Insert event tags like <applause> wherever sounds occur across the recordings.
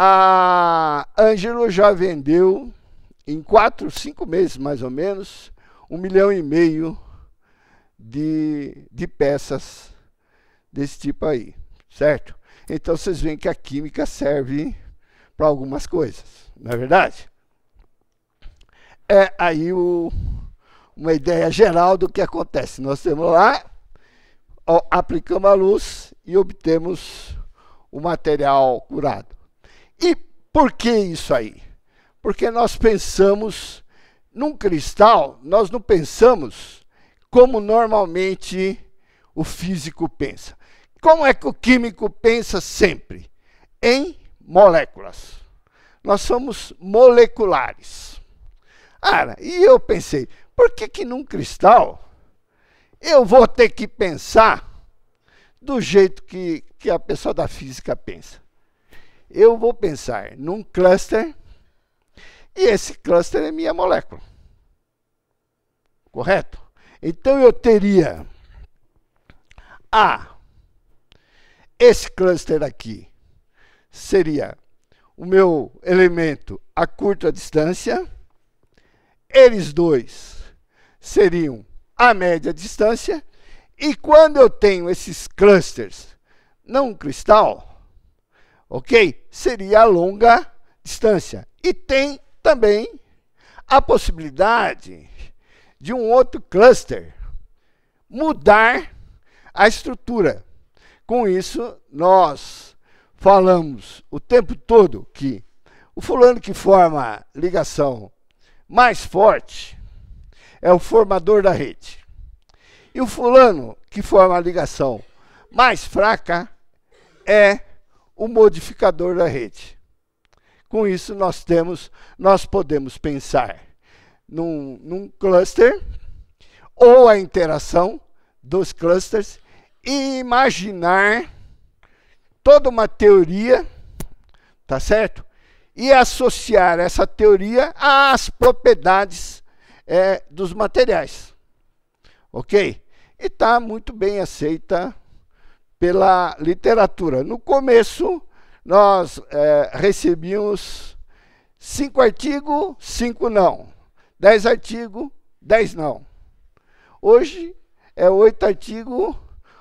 A Ângelo já vendeu em quatro, cinco meses mais ou menos, um milhão e meio de, de peças desse tipo aí, certo? Então vocês veem que a química serve para algumas coisas, não é verdade? É aí o, uma ideia geral do que acontece. Nós temos lá, ó, aplicamos a luz e obtemos o material curado. E por que isso aí? Porque nós pensamos, num cristal, nós não pensamos como normalmente o físico pensa. Como é que o químico pensa sempre? Em moléculas. Nós somos moleculares. Ah, e eu pensei, por que, que num cristal eu vou ter que pensar do jeito que, que a pessoa da física pensa? eu vou pensar num cluster e esse cluster é minha molécula. Correto? Então eu teria A. Esse cluster aqui seria o meu elemento a curta distância. Eles dois seriam a média distância. E quando eu tenho esses clusters não cristal, ok? Seria a longa distância. E tem também a possibilidade de um outro cluster mudar a estrutura. Com isso, nós falamos o tempo todo que o fulano que forma ligação mais forte é o formador da rede. E o fulano que forma a ligação mais fraca é o modificador da rede. Com isso, nós temos, nós podemos pensar num, num cluster ou a interação dos clusters e imaginar toda uma teoria, tá certo? E associar essa teoria às propriedades é, dos materiais. Ok? E está muito bem aceita pela literatura. No começo, nós é, recebíamos cinco artigos, cinco não. Dez artigos, dez não. Hoje é oito artigos,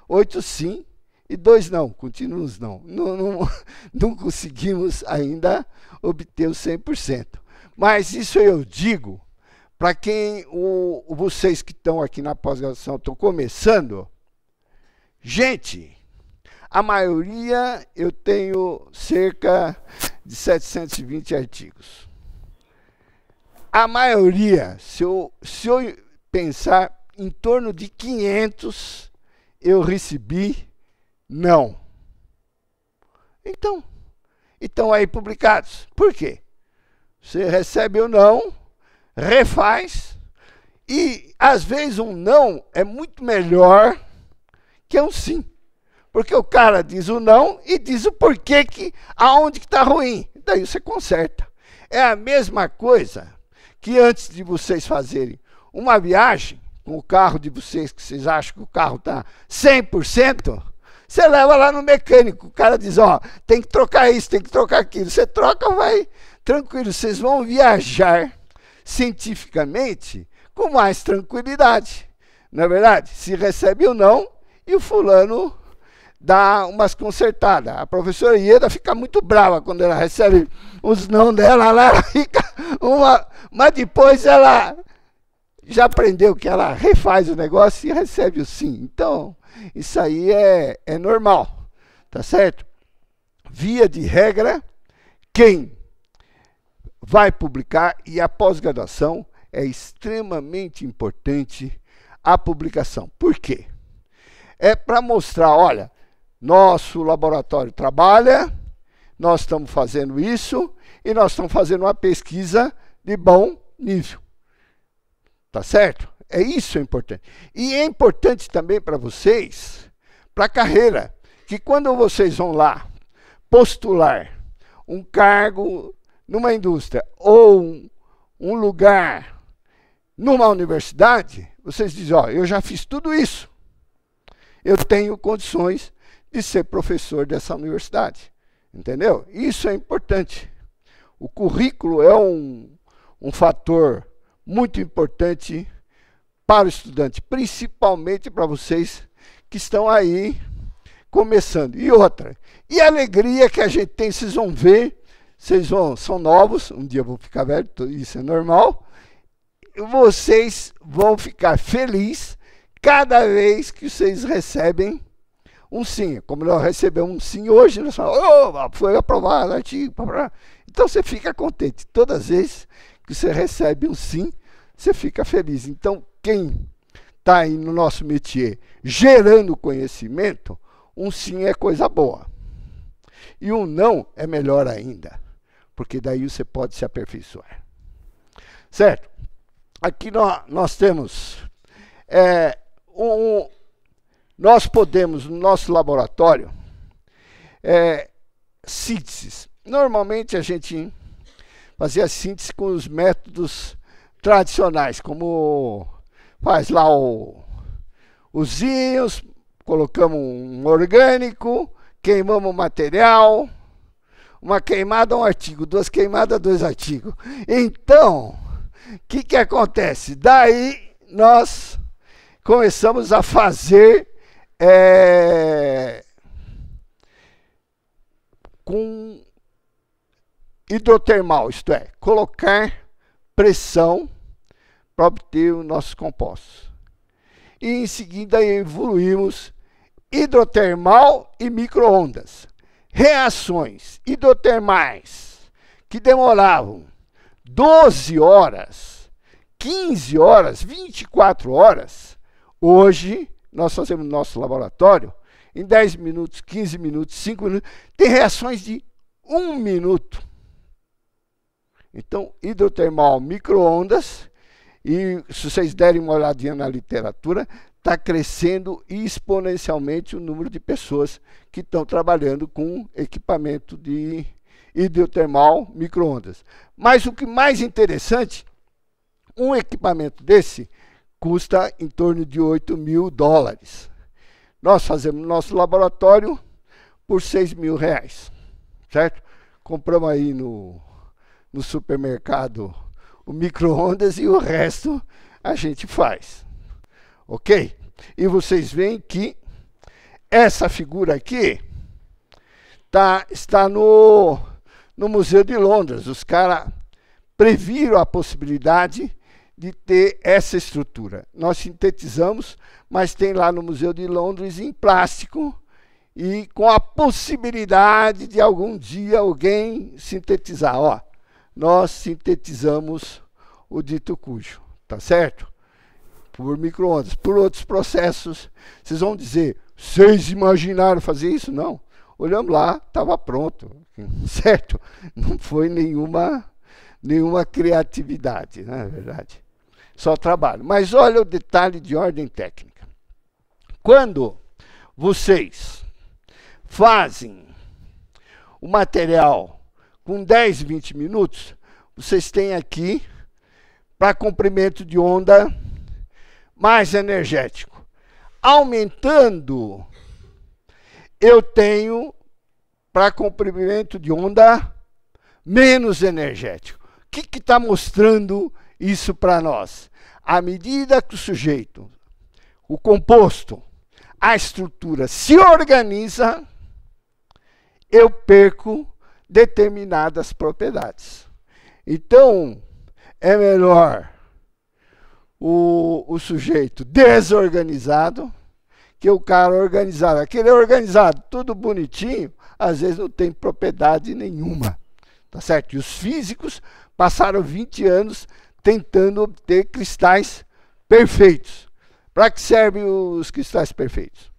oito sim e dois não. Continuamos não. Não, não, <laughs> não conseguimos ainda obter o 100%. Mas isso eu digo para quem o, vocês que estão aqui na pós-graduação estão começando. Gente, a maioria eu tenho cerca de 720 artigos. A maioria, se eu, se eu pensar em torno de 500, eu recebi não. Então, estão aí publicados. Por quê? Você recebe ou não, refaz, e às vezes um não é muito melhor que um sim. Porque o cara diz o não e diz o porquê que aonde que tá ruim. Daí você conserta. É a mesma coisa que antes de vocês fazerem uma viagem com o carro de vocês que vocês acham que o carro tá 100%, você leva lá no mecânico, o cara diz, ó, oh, tem que trocar isso, tem que trocar aquilo. Você troca, vai tranquilo, vocês vão viajar cientificamente com mais tranquilidade. Na é verdade, se recebe ou não, e o fulano dá umas consertadas. A professora Ieda fica muito brava quando ela recebe os não dela lá, ela <laughs> fica uma. Mas depois ela já aprendeu que ela refaz o negócio e recebe o sim. Então, isso aí é, é normal, tá certo? Via de regra, quem vai publicar e a pós-graduação é extremamente importante a publicação. Por quê? É para mostrar, olha, nosso laboratório trabalha, nós estamos fazendo isso e nós estamos fazendo uma pesquisa de bom nível. Tá certo? É isso é importante. E é importante também para vocês, para a carreira, que quando vocês vão lá postular um cargo numa indústria ou um, lugar numa universidade, vocês dizem, ó, oh, eu já fiz tudo isso. Eu tenho condições de ser professor dessa universidade. Entendeu? Isso é importante. O currículo é um, um fator muito importante para o estudante, principalmente para vocês que estão aí começando. E outra, e a alegria que a gente tem, vocês vão ver, vocês vão, são novos, um dia vão vou ficar velho, isso é normal. Vocês vão ficar felizes cada vez que vocês recebem um sim. Como nós recebemos um sim hoje, nós falamos, foi aprovado, então você fica contente. Todas as vezes que você recebe um sim, você fica feliz. Então, quem está aí no nosso métier gerando conhecimento, um sim é coisa boa. E um não é melhor ainda, porque daí você pode se aperfeiçoar. Certo? Aqui nós, nós temos é, um, nós podemos, no nosso laboratório, é, síntese. Normalmente a gente fazia síntese com os métodos tradicionais, como faz lá o, os íons, colocamos um orgânico, queimamos o material, uma queimada, um artigo, duas queimadas, dois artigos. Então, o que, que acontece? Daí nós começamos a fazer é, com hidrotermal, isto é, colocar pressão para obter os nossos compostos. E em seguida evoluímos hidrotermal e microondas. Reações hidrotermais que demoravam 12 horas, 15 horas, 24 horas, hoje nós fazemos no nosso laboratório, em 10 minutos, 15 minutos, 5 minutos, tem reações de 1 minuto. Então, hidrotermal, microondas, e se vocês derem uma olhadinha na literatura, está crescendo exponencialmente o número de pessoas que estão trabalhando com equipamento de hidrotermal microondas. Mas o que mais interessante, um equipamento desse custa em torno de 8 mil dólares. Nós fazemos nosso laboratório por 6 mil reais, certo? Compramos aí no, no supermercado o micro-ondas e o resto a gente faz, ok? E vocês veem que essa figura aqui tá, está no, no Museu de Londres. Os caras previram a possibilidade de ter essa estrutura. Nós sintetizamos, mas tem lá no Museu de Londres em plástico e com a possibilidade de algum dia alguém sintetizar. Ó, nós sintetizamos o dito cujo, tá certo? Por microondas, por outros processos. Vocês vão dizer, vocês imaginaram fazer isso? Não. Olhamos lá, estava pronto, <laughs> certo? Não foi nenhuma nenhuma criatividade, na é verdade só trabalho. Mas olha o detalhe de ordem técnica. Quando vocês fazem o material com 10, 20 minutos, vocês têm aqui para comprimento de onda mais energético. Aumentando, eu tenho para comprimento de onda menos energético. O que está mostrando isso para nós. À medida que o sujeito, o composto, a estrutura se organiza, eu perco determinadas propriedades. Então, é melhor o, o sujeito desorganizado que o cara organizado. Aquele organizado, tudo bonitinho, às vezes não tem propriedade nenhuma. Tá certo? E os físicos passaram 20 anos tentando obter cristais perfeitos. Para que servem os cristais perfeitos?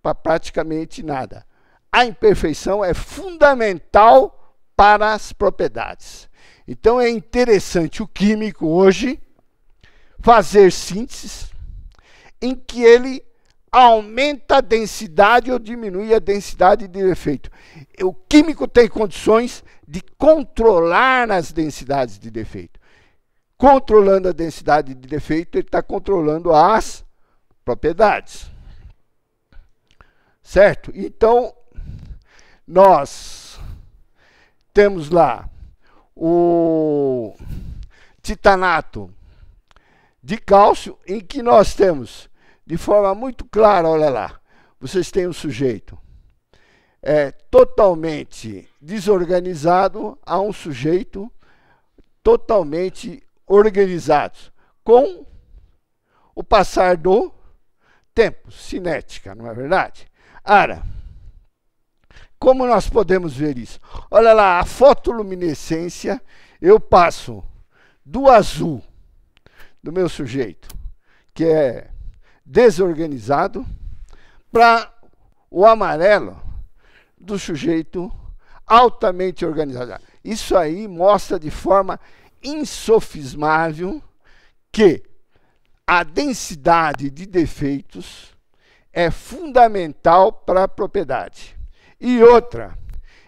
Para praticamente nada. A imperfeição é fundamental para as propriedades. Então é interessante o químico hoje fazer sínteses em que ele aumenta a densidade ou diminui a densidade de defeito. O químico tem condições de controlar as densidades de defeito controlando a densidade de defeito, ele está controlando as propriedades. Certo? Então, nós temos lá o titanato de cálcio, em que nós temos, de forma muito clara, olha lá, vocês têm um sujeito é, totalmente desorganizado a um sujeito totalmente organizados com o passar do tempo, cinética, não é verdade? Ara, como nós podemos ver isso? Olha lá, a fotoluminescência, eu passo do azul do meu sujeito, que é desorganizado, para o amarelo do sujeito altamente organizado. Isso aí mostra de forma insofismável que a densidade de defeitos é fundamental para a propriedade. E outra,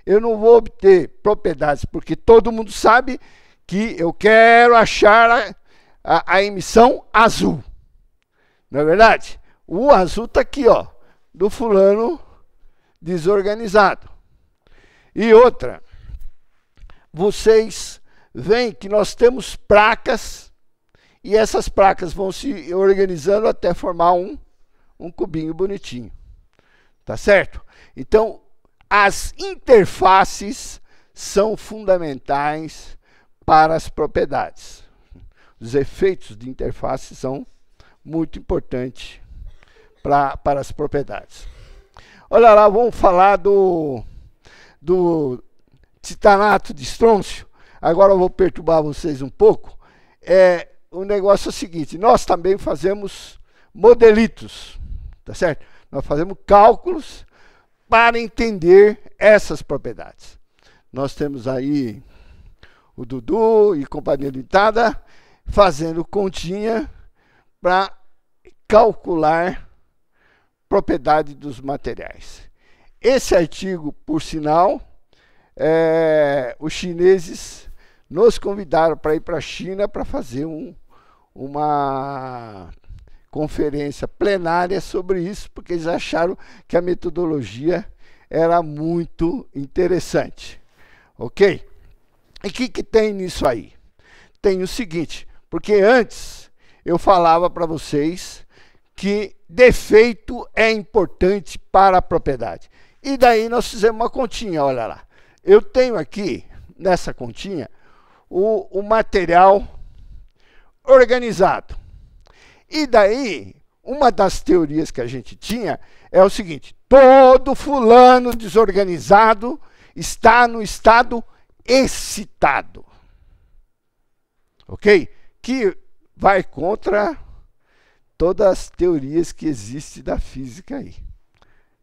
eu não vou obter propriedades, porque todo mundo sabe que eu quero achar a, a, a emissão azul. Não é verdade? O azul está aqui, ó, do fulano desorganizado. E outra, vocês vem que nós temos placas e essas placas vão se organizando até formar um, um cubinho bonitinho. Tá certo? Então, as interfaces são fundamentais para as propriedades. Os efeitos de interface são muito importantes pra, para as propriedades. Olha lá, vamos falar do, do titanato de estrôncio. Agora eu vou perturbar vocês um pouco. É, o negócio é o seguinte: nós também fazemos modelitos, tá certo? Nós fazemos cálculos para entender essas propriedades. Nós temos aí o Dudu e Companhia Limitada fazendo continha para calcular propriedade dos materiais. Esse artigo, por sinal, é, os chineses nos convidaram para ir para a China para fazer um, uma conferência plenária sobre isso, porque eles acharam que a metodologia era muito interessante. Ok? E o que, que tem nisso aí? Tem o seguinte, porque antes eu falava para vocês que defeito é importante para a propriedade. E daí nós fizemos uma continha, olha lá. Eu tenho aqui, nessa continha, o, o material organizado. E daí, uma das teorias que a gente tinha é o seguinte: todo fulano desorganizado está no estado excitado. Ok? Que vai contra todas as teorias que existem da física aí.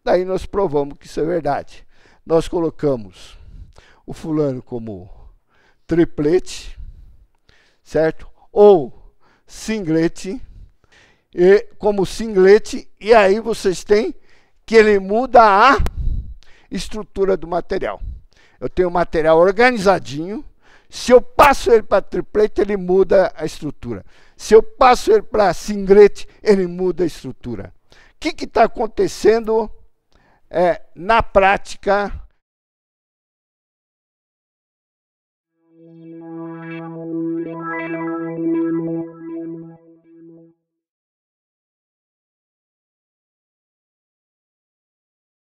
Daí nós provamos que isso é verdade. Nós colocamos o fulano como triplete, certo? Ou singlete, e, como singlete, e aí vocês têm que ele muda a estrutura do material. Eu tenho o material organizadinho, se eu passo ele para triplete, ele muda a estrutura. Se eu passo ele para singlete, ele muda a estrutura. O que está acontecendo é, na prática Thank you.